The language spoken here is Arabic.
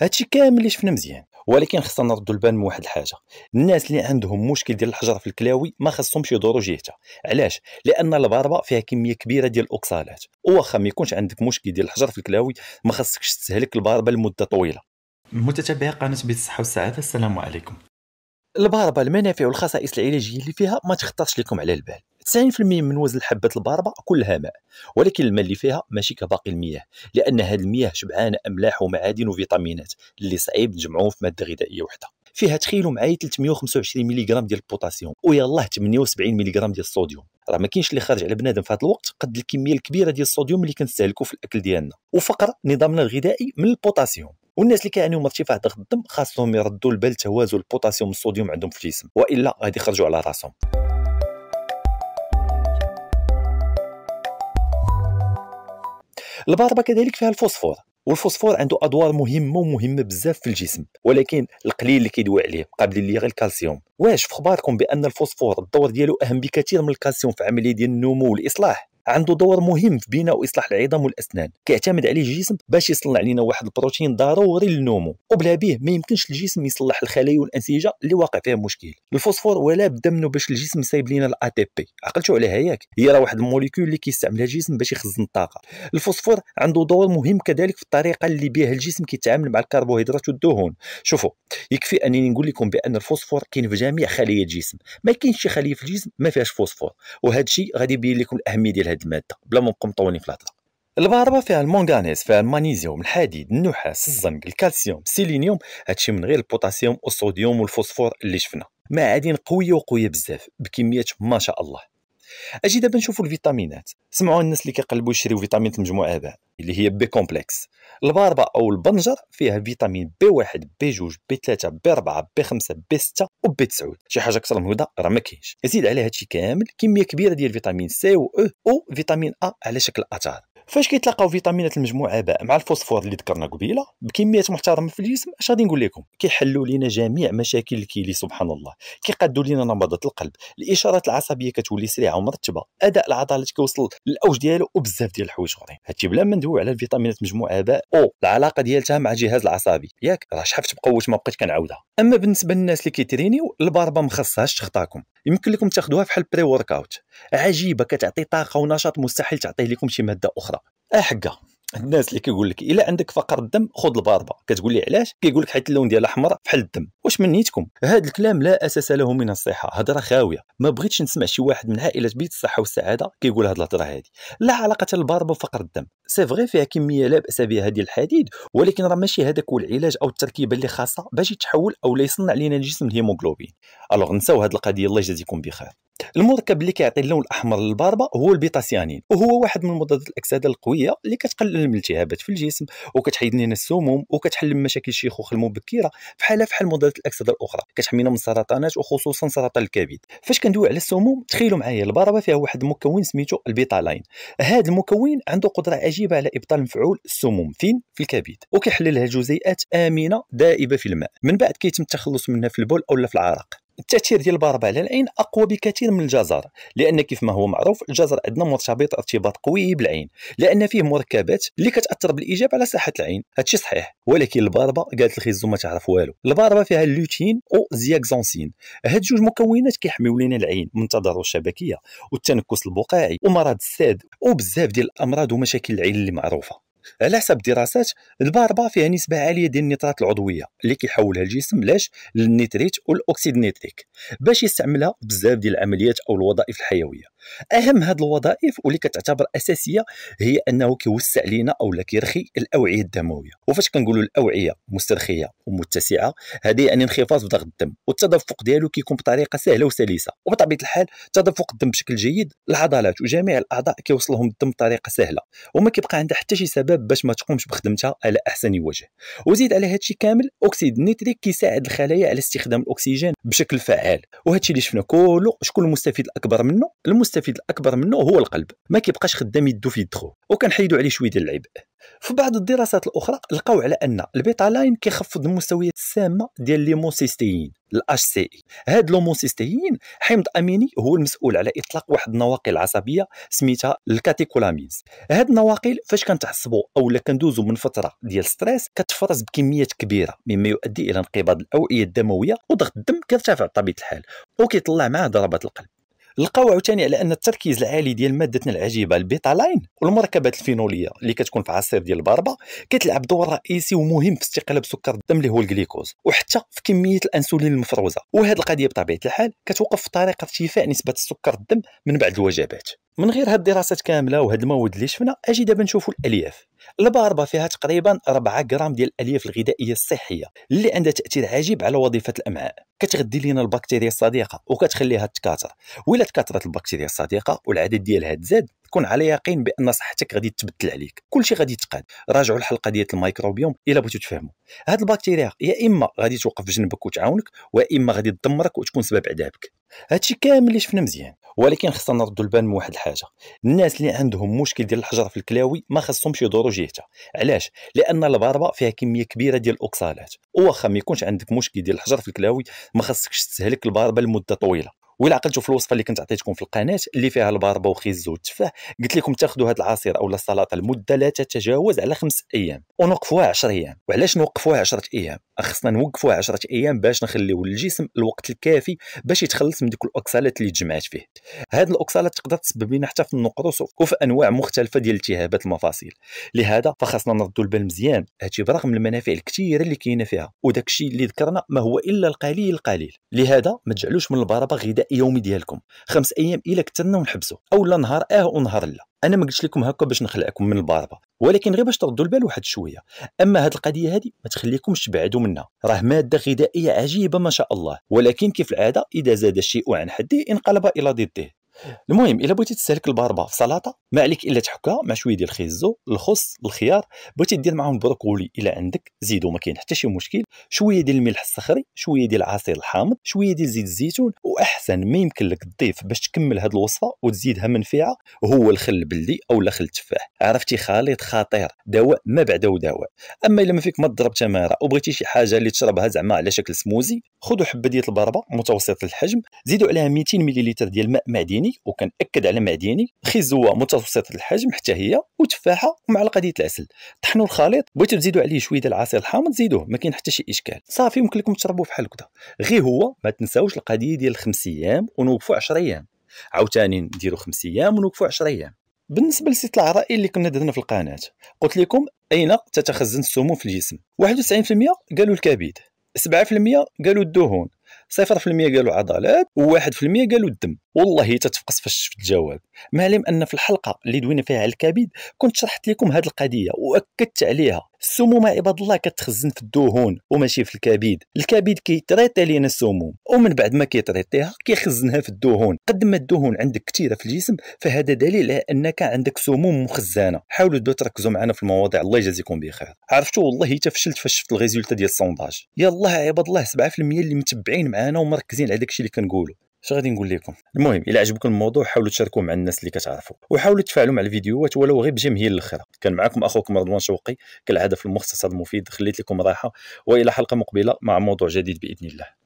هادشي كامل اللي شفنا مزيان ولكن خصنا نردوا البال من واحد الحاجه الناس اللي عندهم مشكل ديال الحجر في الكلاوي ما خصهمش يدوروا جهتها علاش لان الباربه فيها كميه كبيره ديال الاوكسالات واخا ما يكونش عندك مشكل ديال الحجر في الكلاوي ما خصكش تستهلك الباربه لمده طويله متتبع قناه بيت الصحه والسعاده السلام عليكم الباربه المنافع والخصائص العلاجيه اللي فيها ما تخطرش لكم على البال 90% من وزن حبه الباربه كلها ماء ولكن الماء اللي فيها ماشي كباقي المياه لان هذه المياه شبعانه املاح ومعادن وفيتامينات اللي صعيب نجمعوهم في ماده غذائيه وحده فيها تخيلوا معايا 325 ملغ ديال البوتاسيوم ويلاه 78 ملغ ديال الصوديوم راه ما كاينش اللي خارج على بنادم في هذا الوقت قد الكميه الكبيره ديال الصوديوم اللي كنستهلكو في الاكل ديالنا وفقر نظامنا الغذائي من البوتاسيوم والناس اللي كيعانيو من ارتفاع ضغط الدم خاصهم يردوا البال توازن البوتاسيوم والصوديوم عندهم في الجسم والا غادي يخرجوا على راسهم الباربا كذلك فيها الفوسفور والفوسفور عنده ادوار مهمه ومهمه بزاف في الجسم ولكن القليل اللي كيدوي عليه قابلين ليه غير الكالسيوم واش في خباركم بان الفوسفور الدور ديالو اهم بكثير من الكالسيوم في عمليه ديال النمو والاصلاح عنده دور مهم في بناء واصلاح العظام والاسنان كيعتمد عليه الجسم باش يصنع لنا واحد البروتين ضروري للنمو وبلا به ما يمكنش الجسم يصلح الخلايا والانسجه اللي واقع فيها مشكل الفوسفور ولا بد منه باش الجسم سايب لنا الا تي بي عقلتوا عليها ياك هي راه واحد الموليكول اللي كيستعملها الجسم باش يخزن الطاقه الفوسفور عنده دور مهم كذلك في الطريقه اللي بها الجسم كيتعامل مع الكربوهيدرات والدهون شوفوا يكفي انني نقول لكم بان الفوسفور كاين في جميع خلايا الجسم ما كاينش شي خليه في الجسم ما فيهاش فوسفور وهذا الشيء غادي يبين لكم الاهميه ديال هاد الماده بلا ما نبقاو مطولين في الهضره البهربه فيها المنغنيز فيها المانيزيوم الحديد النحاس الزنك الكالسيوم السيلينيوم هادشي من غير البوتاسيوم والصوديوم والفوسفور اللي شفنا معادن قويه وقويه بزاف بكميات ما شاء الله اجي دابا نشوفوا الفيتامينات سمعوا الناس اللي كيقلبوا يشريوا فيتامينة المجموعه باء اللي هي بي كومبلكس الباربه او البنجر فيها فيتامين بي 1 بي 2 بي 3 بي 4 بي 5 بي 6 وبي 9 شي حاجه اكثر من هذا راه ما كاينش يزيد على هادشي كامل كميه كبيره ديال فيتامين سي و او وفيتامين ا على شكل اثار فاش كيتلاقاو فيتامينات المجموعه باء مع الفوسفور اللي ذكرنا قبيله بكميات محترمه في الجسم اش غادي نقول لكم كيحلوا لينا جميع مشاكل الكيلي سبحان الله كيقادوا لينا نبضات القلب الاشارات العصبيه كتولي سريعه ومرتبه اداء العضلات كيوصل للاوج ديالو وبزاف ديال الحوايج اخرين هادشي بلا ما ندويو على الفيتامينات مجموعه باء او العلاقه ديالتها مع الجهاز العصبي ياك راه شحفت بقوه ما بقيت كنعاودها اما بالنسبه للناس اللي كيترينيو الباربه ما خصهاش تخطاكم يمكن لكم تاخذوها بحال بري ورك اوت عجيبه كتعطي طاقه ونشاط مستحيل تعطيه لكم شي ماده اخرى احقه آه، الناس اللي كيقول لك الا عندك فقر الدم خذ الباربه كتقول لي علاش كيقول لك حيت اللون ديالها احمر بحال الدم واش منيتكم هذا الكلام لا اساس له من الصحه هضره خاويه ما بغيتش نسمع شي واحد من عائله بيت الصحه والسعاده كيقول هاد الهضره هادي لا علاقه الباربه وفقر الدم سي فغي فيها كميه لا باس بها ديال الحديد ولكن راه ماشي هذاك هو العلاج او التركيبه اللي خاصه باش يتحول او لا يصنع لنا الجسم الهيموغلوبين الوغ نساو هاد القضيه الله يجازيكم بخير المركب اللي كيعطي اللون الاحمر للباربا هو البيتاسيانين وهو واحد من مضادات الاكسده القويه اللي كتقلل من الالتهابات في الجسم وكتحيد لنا السموم وكتحل من مشاكل الشيخوخه المبكره فحالها فحال مضادات الاكسده الاخرى كتحمينا من السرطانات وخصوصا سرطان الكبد فاش كندوي على السموم تخيلوا معايا البربه فيها واحد المكون سميتو البيتالاين هذا المكون عنده قدره عجيبه على ابطال مفعول السموم فين في الكبد وكيحللها جزيئات امنه دائبه في الماء من بعد كيتم التخلص منها في البول او في العرق التاثير ديال البربع على العين اقوى بكثير من الجزر لان كيف ما هو معروف الجزر عندنا مرتبط ارتباط قوي بالعين لان فيه مركبات اللي كتاثر بالايجاب على صحه العين هادشي صحيح ولكن الباربه قالت الخيزو ما تعرف والو الباربه فيها اللوتين زياكزونسين هاد جوج مكونات كيحميو لينا العين من التضرر الشبكيه والتنكس البقاعي ومرض الساد وبزاف ديال الامراض ومشاكل العين اللي معروفه على حسب الدراسات الباربا فيها نسبه عاليه ديال النيترات العضويه اللي كيحولها الجسم لاش للنيتريت والاكسيد نيتريك باش يستعملها بزاف ديال العمليات او الوظائف الحيويه اهم هذه الوظائف واللي كتعتبر اساسيه هي انه كيوسع لينا او كيرخي الاوعيه الدمويه وفاش كنقولوا الاوعيه مسترخيه ومتسعه هذه يعني انخفاض في ضغط الدم والتدفق ديالو كيكون بطريقه سهله وسلسه وبطبيعه الحال تدفق الدم بشكل جيد العضلات وجميع الاعضاء كيوصلهم الدم بطريقه سهله وما كيبقى عندها حتى شي سبب باش ما تقومش بخدمتها على احسن وجه وزيد على هذا كامل اكسيد النيتريك كيساعد الخلايا على استخدام الاكسجين بشكل فعال وهادشي اللي شفنا كله شكون المستفيد الاكبر منه المستفيد المستفيد الاكبر منه هو القلب ما كيبقاش خدام يدو في يدخو وكنحيدوا عليه شويه ديال العبء في بعض الدراسات الاخرى لقاو على ان البيتا لاين كيخفض المستويات السامه ديال الليموسيستيين الاش سي اي هاد لوموسيستيين حمض اميني هو المسؤول على اطلاق واحد النواقل العصبيه سميتها الكاتيكولامينز هاد النواقل فاش كنتعصبوا اولا كندوزوا من فتره ديال ستريس كتفرز بكميات كبيره مما يؤدي الى انقباض الاوعيه الدمويه وضغط الدم كيرتفع بطبيعه الحال وكيطلع معاه ضربات القلب لقاو عاوتاني على ان التركيز العالي ديال مادتنا العجيبه البيتا لاين والمركبات الفينوليه اللي كتكون في عصير ديال البربه كتلعب دور رئيسي ومهم في استقلاب سكر الدم اللي هو الجليكوز وحتى في كميه الانسولين المفروزه وهذه القضيه بطبيعه الحال كتوقف في طريق ارتفاع نسبه السكر الدم من بعد الوجبات من غير هاد الدراسات كامله وهاد المواد اللي شفنا اجي دابا نشوفوا الالياف الباربه فيها تقريبا 4 غرام ديال الالياف الغذائيه الصحيه اللي عندها تاثير عجيب على وظيفه الامعاء كتغذي لنا البكتيريا الصديقه وكتخليها تكاثر ولا تكاثرت البكتيريا الصديقه والعدد ديالها تزاد تكون على يقين بان صحتك غادي تبدل عليك كلشي غادي يتقاد راجعوا الحلقه ديال الميكروبيوم الا بغيتو تفهموا هاد البكتيريا يا اما غادي توقف جنبك وتعاونك واما غادي تدمرك وتكون سبب عذابك هادشي كامل اللي شفنا مزيان ولكن خصنا نردوا البال من واحد الحاجه الناس اللي عندهم مشكل ديال الحجر في الكلاوي ما خصهمش يدوروا جهتها علاش لان البربه فيها كميه كبيره ديال الاوكسالات واخا ما يكونش عندك مشكل ديال الحجر في الكلاوي ما خصكش تستهلك البربه لمده طويله ولا عقلتوا في الوصفه اللي كنت عطيتكم في القناه اللي فيها الباربه وخيزو والتفاح قلت لكم تاخذوا هذا العصير اولا السلطه لمده لا تتجاوز على خمس ايام ونوقفوها 10 ايام وعلاش نوقفوها 10 ايام خصنا نوقفوا 10 ايام باش نخليو للجسم الوقت الكافي باش يتخلص من ديك الاكسالات اللي تجمعات فيه هاد الاكسالات تقدر تسبب لنا حتى في النقرس وفي انواع مختلفه ديال التهابات المفاصل لهذا فخاصنا نردوا البال مزيان هادشي برغم المنافع الكثيره اللي كاينه فيها وداك الشيء اللي ذكرنا ما هو الا القليل القليل لهذا ما تجعلوش من البربه غذاء يومي ديالكم خمس ايام الا كثرنا ونحبسوا اولا نهار اه ونهار لا انا ما قلتش لكم هكا باش نخلعكم من الباربه ولكن غير باش تردوا البال واحد شويه اما هاد القضيه هذه ما تخليكمش تبعدوا منها راه ماده غذائيه عجيبه ما شاء الله ولكن كيف العاده اذا زاد الشيء عن حده انقلب الى ضده المهم الا بغيتي تستهلك الباربه في سلطه ما عليك الا تحكها مع شويه ديال الخيزو الخص الخيار بغيتي دير معاهم البروكولي الا عندك زيدو ما كاين حتى شي مشكل شويه ديال الملح الصخري شويه ديال العصير الحامض شويه ديال زيت الزيتون واحسن ما يمكن لك تضيف باش تكمل هذه الوصفه وتزيدها منفعه هو الخل البلدي او لا خل التفاح عرفتي خليط خطير دواء ما بعده دواء اما الا ما فيك ما تضرب تماره وبغيتي شي حاجه اللي تشربها زعما على شكل سموزي خذوا حبه ديال البربه متوسط الحجم زيدوا عليها 200 ملل ديال الماء معدني مديني وكنأكد على مديني خزوه متوسطه الحجم حتى هي وتفاحه ومعلقه ديال العسل طحنوا الخليط بغيتو تزيدوا عليه شويه ديال العصير الحامض زيدوه ما كاين حتى شي اشكال صافي يمكن لكم تشربوه بحال هكذا غير هو ما تنساوش القضيه ديال الخمس ايام ونوقفوا 10 ايام عاوتاني نديروا خمس ايام ونوقفوا 10 ايام بالنسبه لست الراي اللي كنا درنا في القناه قلت لكم اين تتخزن السموم في الجسم 91% قالوا الكبد 7% قالوا الدهون 0% قالوا عضلات و1% قالوا الدم والله تتفقس فاش شفت الجواب ما علم ان في الحلقه اللي دوينا فيها على الكبد كنت شرحت لكم هذه القضيه واكدت عليها السموم عباد الله كتخزن في الدهون وماشي في الكبد الكبد كيتريطي لينا السموم ومن بعد ما كيتريطيها كيخزنها في الدهون قد ما الدهون عندك كثيره في الجسم فهذا دليل على انك عندك سموم مخزنه حاولوا دو تركزوا معنا في المواضيع الله يجازيكم بخير عرفتوا والله تفشلت فاش شفت الريزولتا ديال السونداج يلاه عباد الله 7% اللي متبعين معنا ومركزين على داكشي اللي كنقولوا اش غادي نقول لكم المهم الا عجبكم الموضوع حاولوا تشاركوه مع الناس اللي كتعرفوا وحاولوا تفاعلوا مع الفيديوهات ولو غير بجمهير الاخرى كان معكم اخوكم رضوان شوقي كالعاده في المختصر المفيد خليت لكم راحه والى حلقه مقبله مع موضوع جديد باذن الله